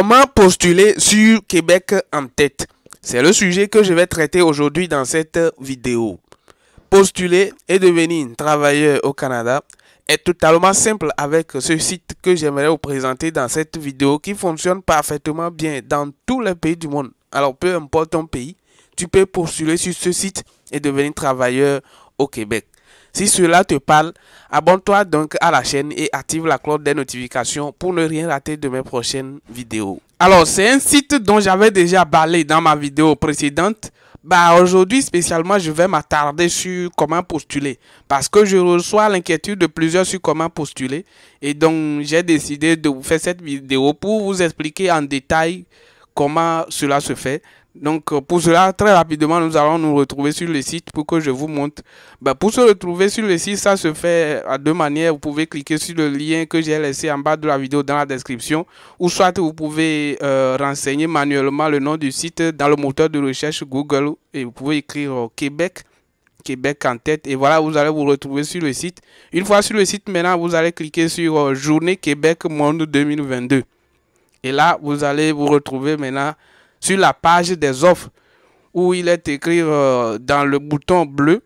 Comment postuler sur Québec en tête C'est le sujet que je vais traiter aujourd'hui dans cette vidéo. Postuler et devenir travailleur au Canada est totalement simple avec ce site que j'aimerais vous présenter dans cette vidéo qui fonctionne parfaitement bien dans tous les pays du monde. Alors peu importe ton pays, tu peux postuler sur ce site et devenir travailleur au Québec. Si cela te parle, abonne-toi donc à la chaîne et active la cloche des notifications pour ne rien rater de mes prochaines vidéos. Alors, c'est un site dont j'avais déjà parlé dans ma vidéo précédente. Bah, aujourd'hui spécialement, je vais m'attarder sur comment postuler parce que je reçois l'inquiétude de plusieurs sur comment postuler et donc j'ai décidé de vous faire cette vidéo pour vous expliquer en détail comment cela se fait. Donc euh, pour cela, très rapidement, nous allons nous retrouver sur le site pour que je vous montre. Bah, pour se retrouver sur le site, ça se fait euh, à deux manières. Vous pouvez cliquer sur le lien que j'ai laissé en bas de la vidéo dans la description. Ou soit vous pouvez euh, renseigner manuellement le nom du site dans le moteur de recherche Google. Et vous pouvez écrire Québec. Québec en tête. Et voilà, vous allez vous retrouver sur le site. Une fois sur le site, maintenant, vous allez cliquer sur Journée Québec Monde 2022. Et là, vous allez vous retrouver maintenant sur la page des offres où il est écrit euh, dans le bouton bleu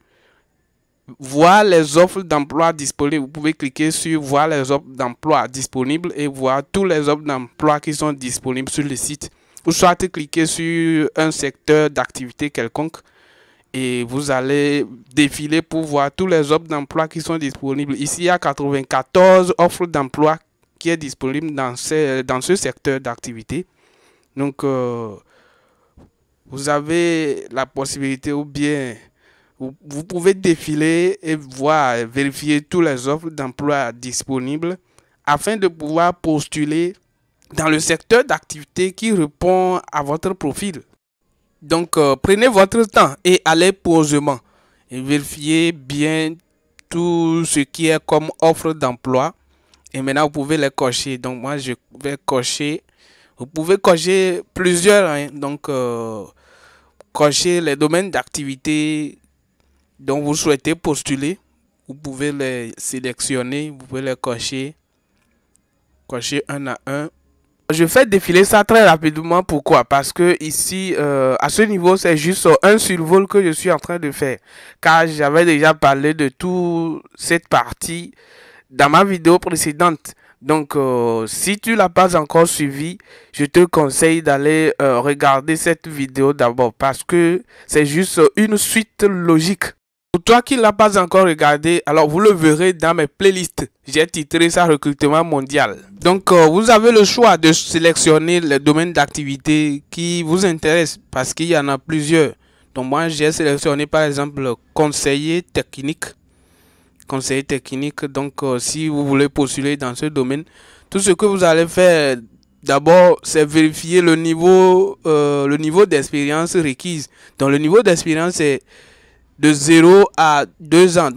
voir les offres d'emploi disponibles. Vous pouvez cliquer sur voir les offres d'emploi disponibles et voir tous les offres d'emploi qui sont disponibles sur le site. Vous souhaitez cliquer sur un secteur d'activité quelconque et vous allez défiler pour voir tous les offres d'emploi qui sont disponibles. Ici, il y a 94 offres d'emploi qui est disponible dans ce, dans ce secteur d'activité. Donc, euh, vous avez la possibilité ou bien vous, pouvez défiler et voir, vérifier toutes les offres d'emploi disponibles afin de pouvoir postuler dans le secteur d'activité qui répond à votre profil. Donc, euh, prenez votre temps et allez posément et vérifiez bien tout ce qui est comme offre d'emploi et maintenant, vous pouvez les cocher. Donc, moi, je vais cocher. Vous pouvez cocher plusieurs. Hein. Donc, euh, cocher les domaines d'activité dont vous souhaitez postuler. Vous pouvez les sélectionner. Vous pouvez les cocher. Cocher un à un. Je fais défiler ça très rapidement. Pourquoi Parce que ici, euh, à ce niveau, c'est juste un survol que je suis en train de faire. Car j'avais déjà parlé de toute cette partie dans ma vidéo précédente. Donc, euh, si tu l'as pas encore suivi, je te conseille d'aller euh, regarder cette vidéo d'abord parce que c'est juste une suite logique. Pour toi qui ne l'as pas encore regardé, alors vous le verrez dans mes playlists. J'ai titré ça recrutement mondial. Donc, euh, vous avez le choix de sélectionner le domaine d'activité qui vous intéresse parce qu'il y en a plusieurs. Donc, moi, j'ai sélectionné par exemple conseiller technique Conseil technique. Donc, euh, si vous voulez postuler dans ce domaine, tout ce que vous allez faire, d'abord, c'est vérifier le niveau, euh, le niveau d'expérience requise. Donc, le niveau d'expérience est de 0 à 2 ans.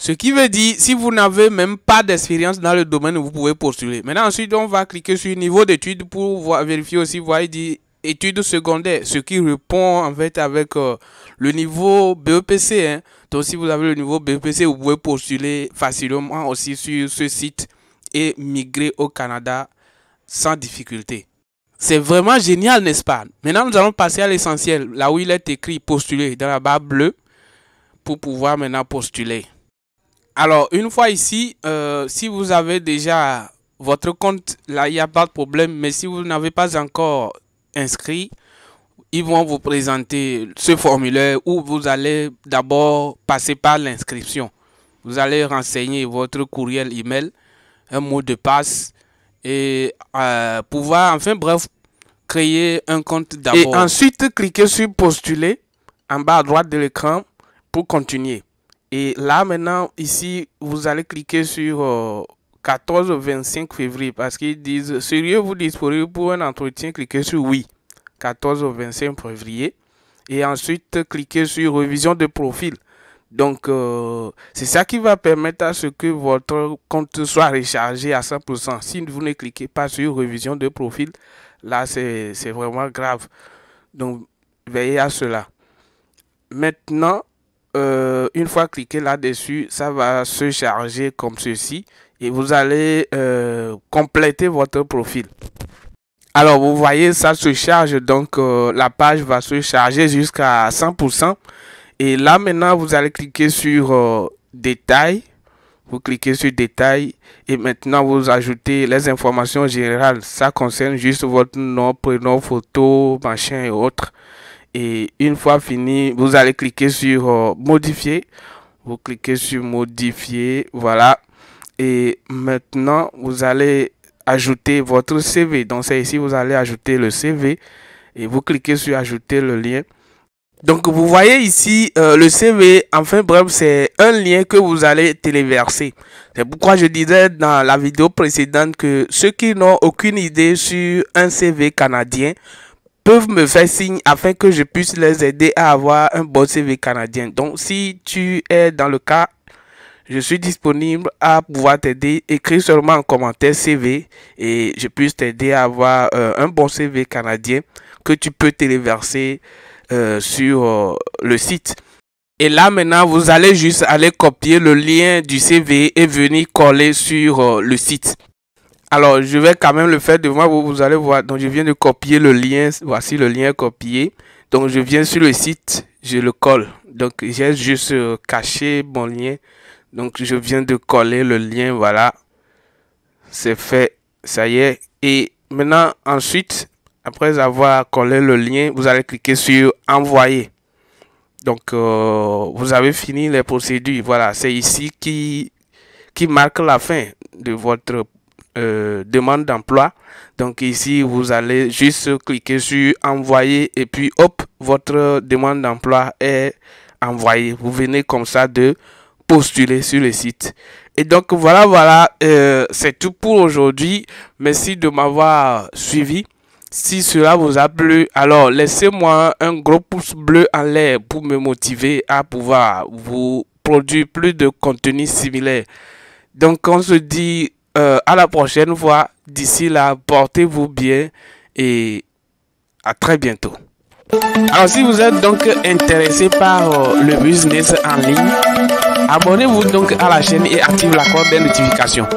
ce qui veut dire, si vous n'avez même pas d'expérience dans le domaine, vous pouvez postuler. Maintenant, ensuite, on va cliquer sur niveau d'études pour voir, vérifier aussi, voir, dit études secondaires, ce qui répond en fait avec euh, le niveau BEPC. Hein. Donc si vous avez le niveau BEPC, vous pouvez postuler facilement aussi sur ce site et migrer au Canada sans difficulté. C'est vraiment génial, n'est-ce pas Maintenant, nous allons passer à l'essentiel, là où il est écrit postuler dans la barre bleue pour pouvoir maintenant postuler. Alors, une fois ici, euh, si vous avez déjà votre compte, là, il n'y a pas de problème. Mais si vous n'avez pas encore inscrits, ils vont vous présenter ce formulaire où vous allez d'abord passer par l'inscription. Vous allez renseigner votre courriel email, un mot de passe et euh, pouvoir, enfin bref, créer un compte d'abord. Et ensuite, cliquez sur postuler en bas à droite de l'écran pour continuer. Et là maintenant, ici, vous allez cliquer sur euh, 14 au 25 février parce qu'ils disent seriez-vous disponible pour un entretien Cliquez sur oui 14 au 25 février et ensuite cliquez sur révision de profil. Donc euh, c'est ça qui va permettre à ce que votre compte soit rechargé à 100%. Si vous ne cliquez pas sur révision de profil, là c'est vraiment grave. Donc veillez à cela. Maintenant, euh, une fois cliqué là-dessus, ça va se charger comme ceci et vous allez euh, compléter votre profil. Alors vous voyez ça se charge donc euh, la page va se charger jusqu'à 100% et là maintenant vous allez cliquer sur euh, détails vous cliquez sur détails et maintenant vous ajoutez les informations générales ça concerne juste votre nom prénom photo machin et autres et une fois fini vous allez cliquer sur modifier vous cliquez sur modifier voilà et maintenant, vous allez ajouter votre CV. Donc, c'est ici, vous allez ajouter le CV et vous cliquez sur ajouter le lien. Donc, vous voyez ici euh, le CV. Enfin, bref, c'est un lien que vous allez téléverser. C'est pourquoi je disais dans la vidéo précédente que ceux qui n'ont aucune idée sur un CV canadien peuvent me faire signe afin que je puisse les aider à avoir un bon CV canadien. Donc, si tu es dans le cas je suis disponible à pouvoir t'aider. Écris seulement en commentaire CV et je puisse t'aider à avoir euh, un bon CV canadien que tu peux téléverser euh, sur euh, le site. Et là maintenant, vous allez juste aller copier le lien du CV et venir coller sur le site. Alors, je vais quand même le faire devant vous. Vous allez voir. Donc, je viens de copier le lien. Voici le lien copié. Donc, je viens sur le site. Je le colle. Donc, j'ai juste caché mon lien. Donc je viens de coller le lien, voilà. C'est fait, ça y est. Et maintenant, ensuite, après avoir collé le lien, vous allez cliquer sur envoyer. Donc euh, vous avez fini les procédures. Voilà, c'est ici qui, qui marque la fin de votre euh, demande d'emploi. Donc ici, vous allez juste cliquer sur envoyer et puis hop, votre demande d'emploi est envoyée. Vous venez comme ça de postuler sur le site. Et donc voilà, voilà, euh, c'est tout pour aujourd'hui. Merci de m'avoir suivi. Si cela vous a plu, alors laissez-moi un gros pouce bleu en l'air pour me motiver à pouvoir vous produire plus de contenu similaire. Donc on se dit euh, à la prochaine fois. D'ici là, portez-vous bien et à très bientôt. Alors si vous êtes donc intéressé par euh, le business en ligne, Abonnez-vous donc à la chaîne et activez la cloche des notifications.